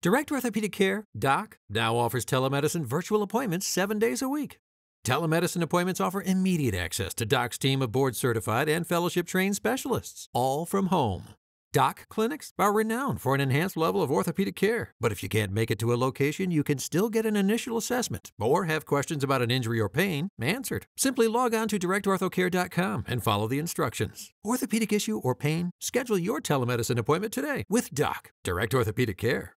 Direct Orthopedic Care, Doc, now offers telemedicine virtual appointments seven days a week. Telemedicine appointments offer immediate access to Doc's team of board certified and fellowship trained specialists, all from home. Doc clinics are renowned for an enhanced level of orthopedic care, but if you can't make it to a location, you can still get an initial assessment or have questions about an injury or pain answered. Simply log on to directorthocare.com and follow the instructions. Orthopedic issue or pain? Schedule your telemedicine appointment today with Doc. Direct Orthopedic Care.